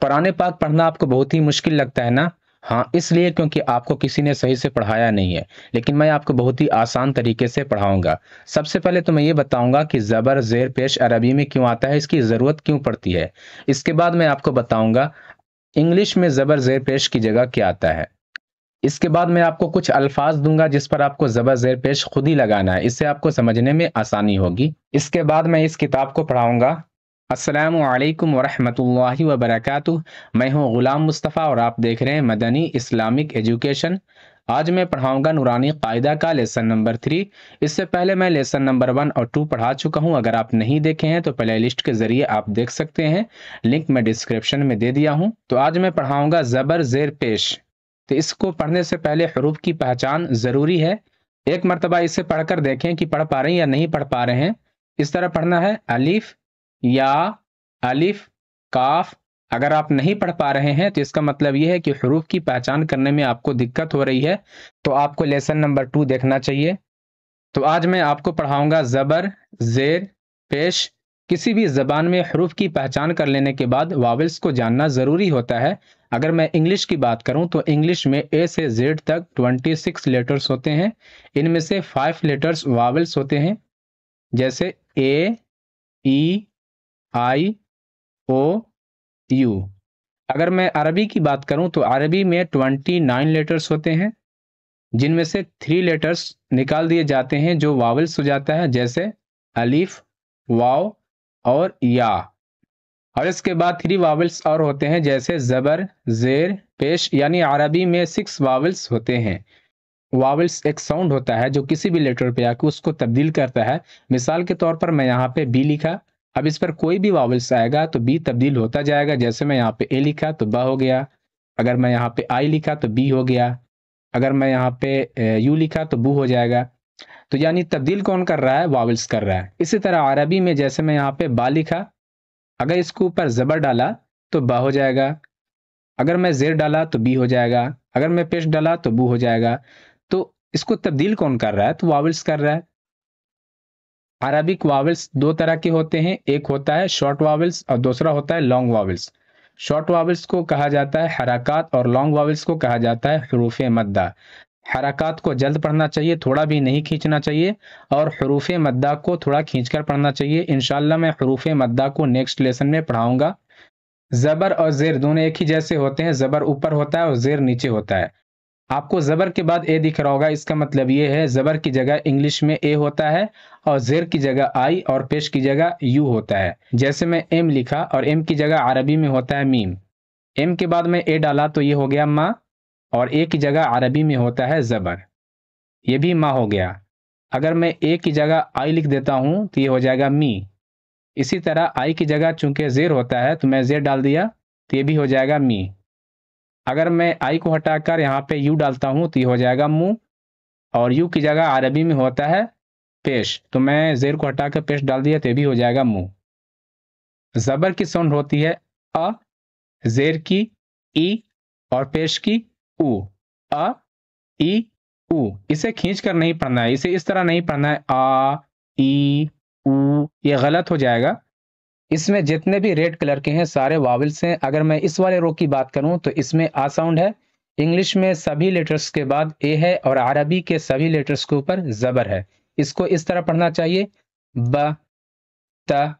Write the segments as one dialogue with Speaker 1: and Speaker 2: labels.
Speaker 1: पुराने पाक पढ़ना आपको बहुत ही मुश्किल लगता है ना हाँ इसलिए क्योंकि आपको किसी ने सही से पढ़ाया नहीं है लेकिन मैं आपको बहुत ही आसान तरीके से पढ़ाऊंगा सबसे पहले तो मैं ये बताऊंगा कि ज़बर ज़ेर पेश अरबी में क्यों आता है इसकी ज़रूरत क्यों पड़ती है इसके बाद मैं आपको बताऊंगा इंग्लिश में ज़बर ज़ेर पेश की जगह क्या आता है इसके बाद मैं आपको कुछ अल्फाज दूंगा जिस पर आपको ज़बर ज़ेर पेश खुद ही लगाना है इससे आपको समझने में आसानी होगी इसके बाद मैं इस किताब को पढ़ाऊंगा असलकम ला वबरक मैं हूं ग़ुलाम मुस्तफ़ा और आप देख रहे हैं मदनी इस्लामिक एजुकेशन आज मैं पढ़ाऊंगा नूरानी कायदा का लेसन नंबर थ्री इससे पहले मैं लेसन नंबर वन और टू पढ़ा चुका हूं अगर आप नहीं देखे हैं तो प्ले लिस्ट के जरिए आप देख सकते हैं लिंक मैं डिस्क्रिप्शन में दे दिया हूँ तो आज मैं पढ़ाऊंगा ज़बर ज़ेर पेश तो इसको पढ़ने से पहले हरूफ की पहचान ज़रूरी है एक मरतबा इसे पढ़कर देखें कि पढ़ पा रहे हैं या नहीं पढ़ पा रहे हैं इस तरह पढ़ना है अलीफ़ या अलिफ काफ अगर आप नहीं पढ़ पा रहे हैं तो इसका मतलब यह है कि हरूफ की पहचान करने में आपको दिक्कत हो रही है तो आपको लेसन नंबर टू देखना चाहिए तो आज मैं आपको पढ़ाऊंगा ज़बर ज़ेर पेश किसी भी ज़बान में हरूफ की पहचान कर लेने के बाद वावल्स को जानना ज़रूरी होता है अगर मैं इंग्लिश की बात करूं तो इंग्लिश में ए से जेड तक 26 लेटर्स होते हैं इनमें से फाइव लेटर्स वावल्स होते हैं जैसे ए ई आई ओ यू अगर मैं अरबी की बात करूं तो अरबी में ट्वेंटी नाइन लेटर्स होते हैं जिनमें से थ्री लेटर्स निकाल दिए जाते हैं जो वावल्स हो जाता है जैसे अलीफ वाव और या और इसके बाद थ्री वावल्स और होते हैं जैसे ज़बर जेर पेश यानी अरबी में सिक्स वावल्स होते हैं वावल्स एक साउंड होता है जो किसी भी लेटर पे आके उसको तब्दील करता है मिसाल के तौर पर मैं यहाँ पे बी लिखा अब इस पर कोई भी वावल्स आएगा तो बी तब्दील होता जाएगा जैसे मैं यहाँ पे ए लिखा तो ब हो गया अगर मैं यहाँ पे आई लिखा तो बी हो गया अगर मैं यहाँ पे यू लिखा तो बू हो जाएगा तो यानी तब्दील कौन कर रहा है वावल्स कर रहा है इसी तरह अरबी में जैसे मैं यहाँ पे बा लिखा अगर इसके ऊपर ज़बर डाला तो ब हो जाएगा अगर मैं जेर डाला तो बी हो जाएगा अगर मैं पेश डाला तो बू हो जाएगा तो इसको तब्दील कौन कर रहा है तो वावल्स कर रहा है अरबिक वावल्स दो तरह के होते हैं एक होता है शॉर्ट वावल्स और दूसरा होता है लॉन्ग वावल्स शॉर्ट वावल्स को कहा जाता है हरकत और लॉन्ग वावल्स को कहा जाता है हरूफ मद्दा हरकत को जल्द पढ़ना चाहिए थोड़ा भी नहीं खींचना चाहिए और हरूफ मद्दा को थोड़ा खींचकर पढ़ना चाहिए इनशाला मैं हरूफ मद्दा को नेक्स्ट लेसन में पढ़ाऊंगा ज़बर और ज़ेर दोनों एक ही जैसे होते हैं ज़बर ऊपर होता है और ज़ेर नीचे होता है आपको ज़बर के बाद ए दिख रहा होगा इसका मतलब ये है ज़बर की जगह इंग्लिश में ए होता है और जेर की जगह आई और पेश की जगह यू होता है जैसे मैं एम लिखा और एम की जगह अरबी में होता है मीम एम के बाद में ए डाला तो ये हो गया माँ और ए की जगह अरबी में होता है ज़बर ये भी माँ हो गया अगर मैं ए की जगह आई लिख देता हूँ तो ये हो जाएगा मी इसी तरह आई की जगह चूंकि जेर होता है तो मैं जेर डाल दिया तो ये भी हो जाएगा मी अगर मैं आई को हटाकर यहाँ पे यू डालता हूँ तो ये हो जाएगा मुँह और यू की जगह अरबी में होता है पेश तो मैं जेर को हटा कर पेश डाल दिया तो भी हो जाएगा मुंह जबर की साउंड होती है अ जेर की ई और पेश की उ अ ई उ इसे खींच कर नहीं पढ़ना है इसे इस तरह नहीं पढ़ना है आ ई उ ये गलत हो जाएगा इसमें जितने भी रेड कलर के हैं सारे वावल्स हैं अगर मैं इस वाले रो की बात करूं तो इसमें आ साउंड है इंग्लिश में सभी लेटर्स के बाद ए है और अरबी के सभी लेटर्स के ऊपर जबर है इसको इस तरह पढ़ना चाहिए ब त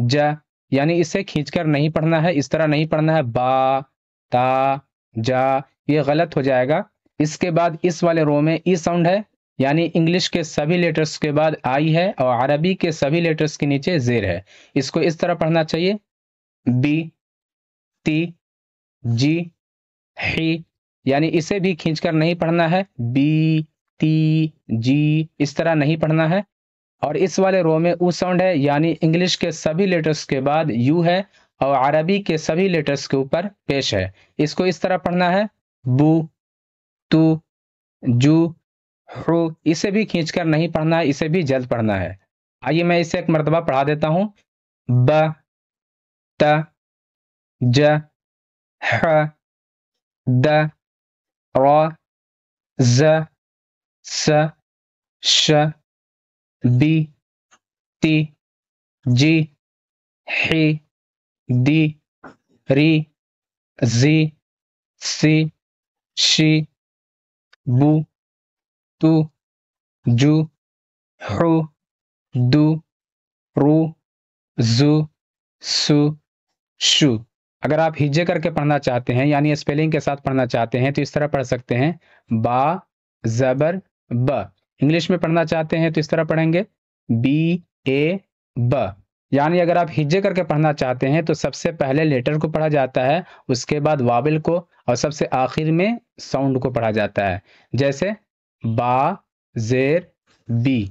Speaker 1: ज यानी इसे खींचकर नहीं पढ़ना है इस तरह नहीं पढ़ना है बा ता जा ये गलत हो जाएगा इसके बाद इस वाले रो में ई e साउंड है यानी इंग्लिश के सभी लेटर्स के बाद आई है और अरबी के सभी लेटर्स के नीचे जेर है इसको इस तरह पढ़ना चाहिए बी ती जी ही यानी इसे भी खींचकर नहीं पढ़ना है बी ती जी इस तरह नहीं पढ़ना है और इस वाले रो में ऊ साउंड है यानी इंग्लिश के सभी लेटर्स के बाद यू है और अरबी के सभी लेटर्स के ऊपर पेश है इसको इस तरह पढ़ना है बू तू जू रो इसे भी खींचकर नहीं पढ़ना है इसे भी जल्द पढ़ना है आइए मैं इसे एक मरतबा पढ़ा देता हूं ब त ज
Speaker 2: ह द र ज स श बी ती जी हे दी री जी सी शी बू tu, जू hu, du,
Speaker 1: रू जू सु shu. अगर आप हिज्जे करके पढ़ना चाहते हैं यानी स्पेलिंग के साथ पढ़ना चाहते हैं तो इस तरह पढ़ सकते हैं बा जबर ब इंग्लिश में पढ़ना चाहते हैं तो इस तरह पढ़ेंगे बी ए ब यानी अगर आप हिज्जे करके पढ़ना चाहते हैं तो सबसे पहले लेटर को पढ़ा जाता है उसके बाद वाबिल को और सबसे आखिर में साउंड को पढ़ा जाता है जैसे बा जेर बी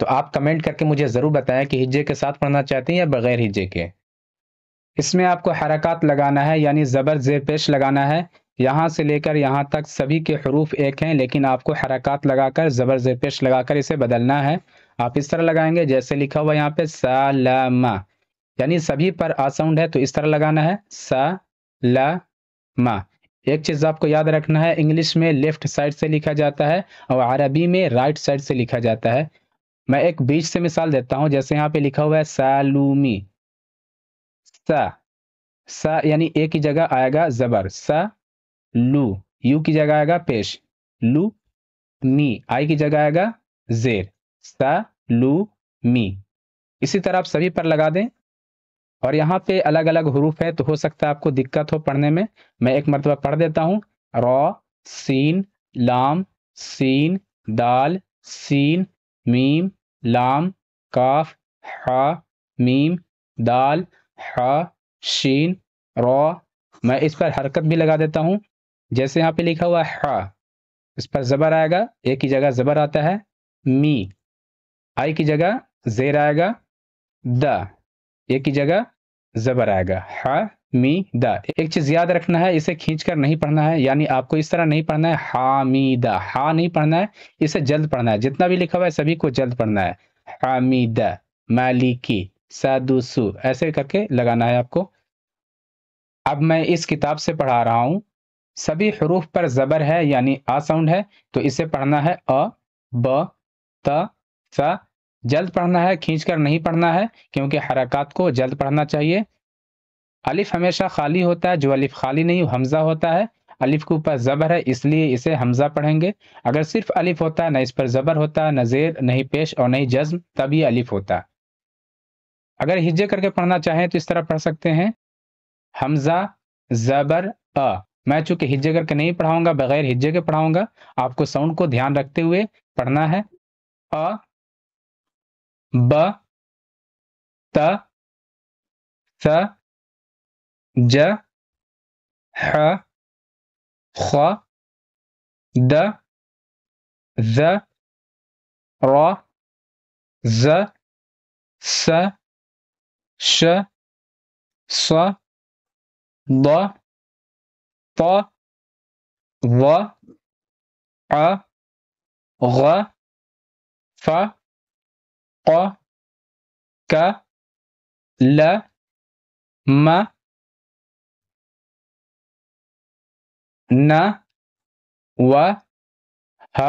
Speaker 1: तो आप कमेंट करके मुझे ज़रूर बताएं कि हिज्जे के साथ पढ़ना चाहते हैं या बग़ैर हिज्जे के इसमें आपको हरकत लगाना है यानी ज़बर जेर पेश लगाना है यहाँ से लेकर यहाँ तक सभी के हरूफ एक हैं लेकिन आपको हरकत लगाकर ज़बर जेर पेश लगाकर इसे बदलना है आप इस तरह लगाएंगे जैसे लिखा हुआ यहाँ पे सलामा यानी सभी पर आ साउंड है तो इस तरह लगाना है स ल मा एक चीज़ आपको याद रखना है इंग्लिश में लेफ्ट साइड से लिखा जाता है और अरबी में राइट साइड से लिखा जाता है मैं एक बीच से मिसाल देता हूं जैसे यहाँ पे लिखा हुआ है सालूमी सा सा यानी ए की जगह आएगा जबर सा लू यू की जगह आएगा पेश लू मी आई की जगह आएगा जेर सा लू मी इसी तरह आप सभी पर लगा दें और यहाँ पे अलग अलग हरूफ है तो हो सकता है आपको दिक्कत हो पढ़ने में मैं एक मरतबा पढ़ देता हूँ रॉ सीन लाम सीन दाल सीन मीम लाम काफ हा मीम दाल हा शीन रॉ मैं इस पर हरकत भी लगा देता हूँ जैसे यहाँ पे लिखा हुआ हा इस पर ज़बर आएगा ए की जगह ज़बर आता है मी आई की जगह जेर आएगा द ये की जगह जबर आएगा हा मी दा एक चीज याद रखना है इसे खींचकर नहीं पढ़ना है यानी आपको इस तरह नहीं पढ़ना है हा मी दा हा नहीं पढ़ना है इसे जल्द पढ़ना है जितना भी लिखा हुआ है सभी को जल्द पढ़ना है हामिदा मालिकी सादुसु ऐसे करके लगाना है आपको अब मैं इस किताब से पढ़ा रहा हूं सभी हरूफ पर ज़बर है यानी आ साउंड है तो इसे पढ़ना है अ ब त स जल्द पढ़ना है खींच कर नहीं पढ़ना है क्योंकि हरकत को जल्द पढ़ना चाहिए अलिफ हमेशा खाली होता है जो अलिफ खाली नहीं हमजा होता है अलिफ के ऊपर ज़बर है इसलिए इसे हमजा पढ़ेंगे अगर सिर्फ अलिफ होता है ना इस पर ज़बर होता है न जेर नहीं पेश और नहीं जज्म तब ये अलिफ होता अगर हिज्जे करके पढ़ना चाहें तो इस तरह पढ़ सकते हैं हमजा ज़बर अ मैं चूंकि हिज्जे करके नहीं पढ़ाऊंगा बगैर हिज्जे के पढ़ाऊंगा आपको साउंड को ध्यान रखते हुए पढ़ना है अ ب
Speaker 2: ت ث ج ح خ د ذ ر ز س ش ص ض ط ظ ع غ ف ق ك ل म न व ह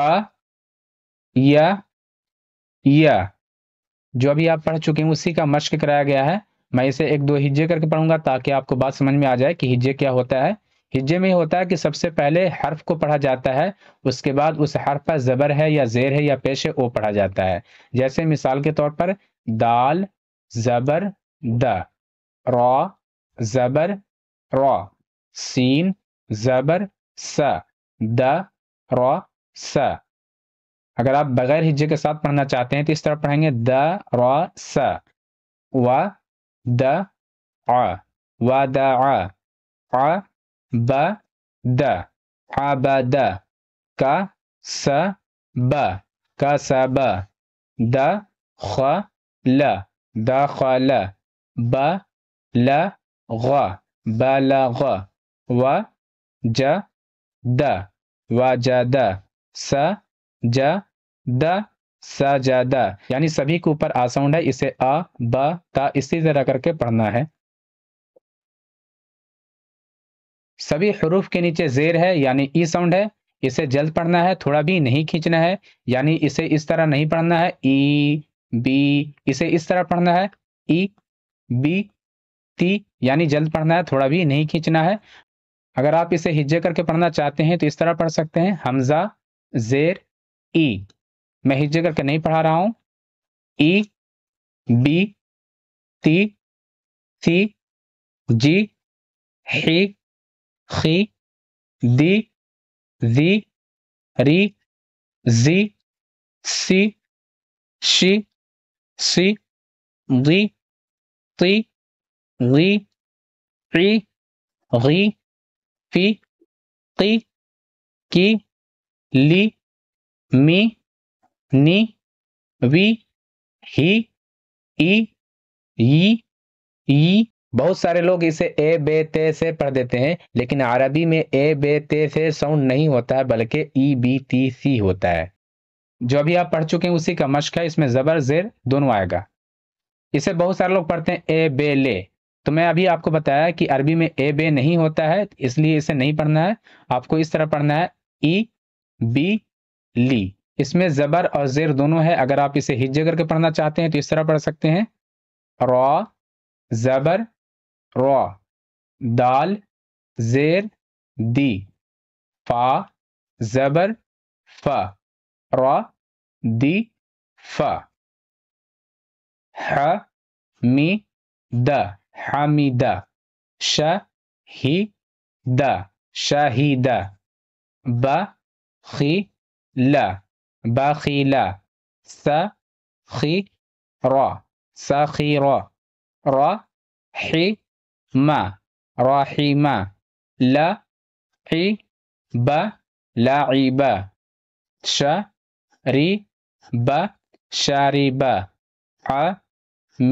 Speaker 2: अ य य
Speaker 1: जो अभी आप पढ़ चुके हैं उसी का मश्क कराया गया है मैं इसे एक दो हिज्जे करके पढ़ूंगा ताकि आपको बात समझ में आ जाए कि हिज्जे क्या होता है हिज्जे में होता है कि सबसे पहले हर्फ को पढ़ा जाता है उसके बाद उस हर्फ पर ज़बर है या जेर है या पेश है वो पढ़ा जाता है जैसे मिसाल के तौर पर दाल ज़बर द रॉ ज़बर रॉ सीन ज़बर स द रॉ स अगर आप बगैर हिज्जे के साथ पढ़ना चाहते हैं तो इस तरह पढ़ेंगे द रॉ स व द आ
Speaker 2: व द आ आ ब आबद का स ब का स ब द ख ल द ख ल ब ल ग ब ल ग व ज द
Speaker 1: व ज द स ज द सजादा यानी सभी के ऊपर आ साउंड है इसे आ ब ता इसी तरह करके पढ़ना है सभी हरूफ के नीचे जेर है यानी ई साउंड है इसे जल्द पढ़ना है थोड़ा भी नहीं खींचना है यानी इसे इस तरह नहीं पढ़ना है ई बी इसे इस तरह पढ़ना है ई बी ती यानी जल्द पढ़ना है थोड़ा भी नहीं खींचना है अगर आप इसे हिज्जे करके पढ़ना चाहते हैं तो इस तरह पढ़ सकते हैं हमजा जेर ई मैं हिज्जे करके नहीं पढ़ा रहा हूं
Speaker 2: ई बी ती सी जी ही خي دي ذي ري زي سي شي سي ضي طي غي عي غي في قي كي لي مي ني بي
Speaker 1: هي إي يي يي बहुत सारे लोग इसे ए बे ते से पढ़ देते हैं लेकिन अरबी में ए बे ते से साउंड नहीं होता है बल्कि ई बी टी सी होता है जो अभी आप पढ़ चुके हैं उसी का मश्क है इसमें ज़बर जेर दोनों आएगा इसे बहुत सारे लोग पढ़ते हैं ए बे ले तो मैं अभी आपको बताया कि अरबी में ए बे नहीं होता है इसलिए इसे नहीं पढ़ना है आपको इस तरह पढ़ना है ई बी ली इसमें ज़बर और जेर दोनों है अगर आप इसे हिज्जे करके पढ़ना चाहते हैं तो इस तरह पढ़ सकते हैं raw ज़बर را
Speaker 2: دال زير دي فا زبر ف را دي ف ح مي د حميدة ش هي د شهيدة ب خي لا لا س خي را سخيرة را حي ما رحيما لا حي ب لعبا ش ري ب شاربا ح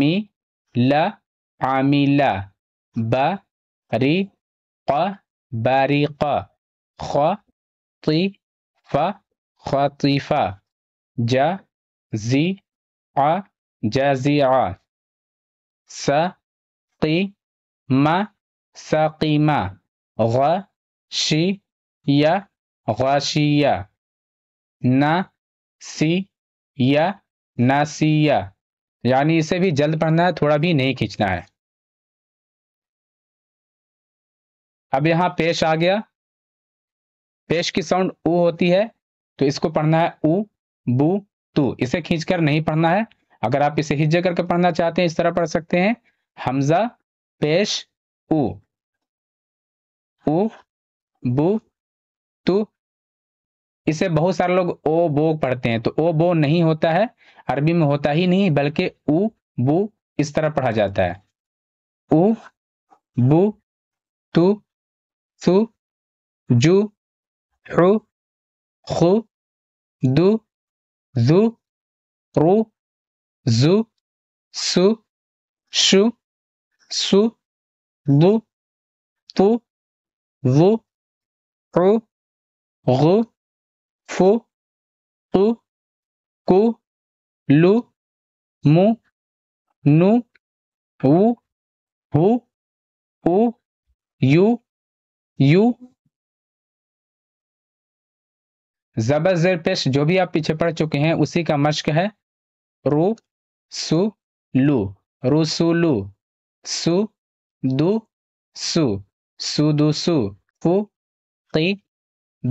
Speaker 2: مي لا عميلا ب ري ق بارقا خ طي ف خطيفا ج زي ع جزيعا س طي ma saqima gha shi ya na या नासिया यानी इसे भी जल्द पढ़ना है थोड़ा भी नहीं खींचना है अब यहां पेश आ गया पेश की साउंड
Speaker 1: ऊ होती है तो इसको पढ़ना है उ बू तू इसे खींचकर नहीं पढ़ना है अगर आप इसे हिज्जे करके पढ़ना चाहते हैं इस तरह पढ़ सकते हैं हमजा पेश
Speaker 2: उ बु तु
Speaker 1: इसे बहुत सारे लोग ओ बो पढ़ते हैं तो ओ बो नहीं होता है अरबी में होता ही नहीं बल्कि उ बु इस तरह पढ़ा जाता है
Speaker 2: उ बु तु सु जु रु खु दु जु रु जु सु शु su, लु tu, vu, ru, ru, fu, tu, ku, lu, mu, nu, u, hu, u, yu, yu.
Speaker 1: जबर जेर पेश जो भी आप पीछे पढ़ चुके हैं उसी का मश्क है रू सु लू रू सु लू सु दु
Speaker 2: सु सु दु सु फु की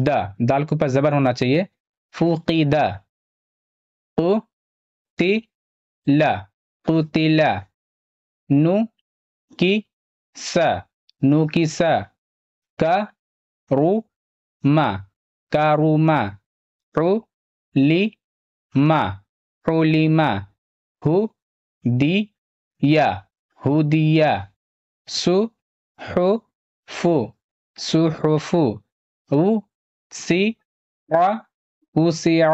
Speaker 2: द दाल के ऊपर जबर होना चाहिए फू की द कु ति ल कु ति ल नु की स नु की स का रु मा का रु मा रु ली मा रु ली मा हु दी या हुदिया सु हु फु सुहुफु उ सी अ उसिया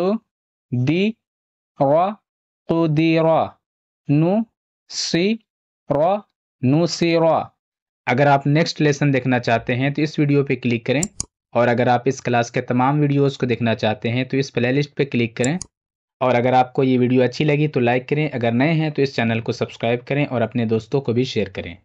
Speaker 2: उ दी अ
Speaker 1: उदीरा नु सी र नु सी र अगर आप नेक्स्ट लेसन देखना चाहते हैं तो इस वीडियो पे क्लिक करें और अगर आप इस क्लास के तमाम वीडियोस को देखना चाहते हैं तो इस प्लेलिस्ट पे क्लिक करें और अगर आपको ये वीडियो अच्छी लगी तो लाइक करें अगर नए हैं तो इस चैनल को सब्सक्राइब करें और अपने दोस्तों को भी शेयर करें